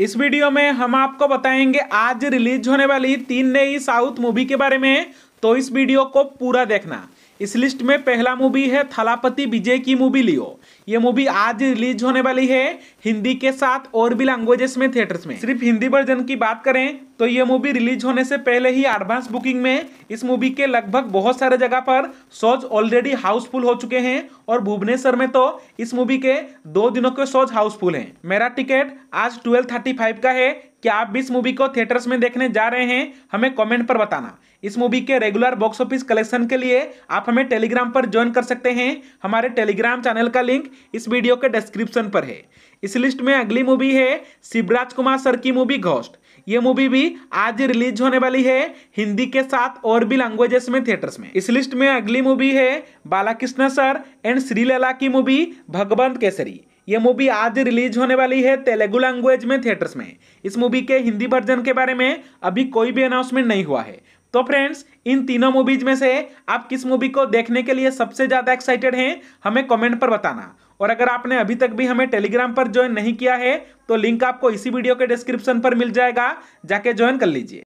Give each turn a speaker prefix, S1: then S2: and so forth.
S1: इस वीडियो में हम आपको बताएंगे आज रिलीज होने वाली तीन नई साउथ मूवी के बारे में तो इस वीडियो को पूरा देखना इस लिस्ट में पहला मूवी है थलापति विजय की मूवी लियो ये मूवी आज रिलीज होने वाली है हिंदी के साथ और भी लैंग्वेजेस में थिएटर्स में सिर्फ हिंदी वर्जन की बात करें तो ये मूवी रिलीज होने से पहले ही एडवांस बुकिंग में इस मूवी के लगभग बहुत सारे जगह पर शोज ऑलरेडी हाउसफुल हो चुके हैं और भुवनेश्वर में तो इस मूवी के दो दिनों के शोज हाउसफुल हैं मेरा टिकट आज ट्वेल्व थर्टी फाइव का है क्या आप इस मूवी को थिएटर्स में देखने जा रहे हैं हमें कमेंट पर बताना इस मूवी के रेगुलर बॉक्स ऑफिस कलेक्शन के लिए आप हमें टेलीग्राम पर ज्वाइन कर सकते हैं हमारे टेलीग्राम चैनल का लिंक इस वीडियो के डिस्क्रिप्शन पर है इस लिस्ट में अगली मूवी है शिवराज कुमार सर की मूवी घोस्ट ये मूवी भी आज रिलीज होने वाली है हिंदी के साथ और भी लैंग्वेजेस में थिएटर्स में इस लिस्ट में अगली मूवी है बालाकृष्ण सर एंड श्रीलला की मूवी भगवंत केसरी ये मूवी आज रिलीज होने वाली है तेलुगु लैंग्वेज में थिएटर्स में इस मूवी के हिंदी वर्जन के बारे में अभी कोई भी अनाउंसमेंट नहीं हुआ है तो फ्रेंड्स इन तीनों मूवीज में से आप किस मूवी को देखने के लिए सबसे ज्यादा एक्साइटेड हैं हमें कमेंट पर बताना और अगर आपने अभी तक भी हमें टेलीग्राम पर ज्वाइन नहीं किया है तो लिंक आपको इसी वीडियो के डिस्क्रिप्शन पर मिल जाएगा जाके ज्वाइन कर लीजिए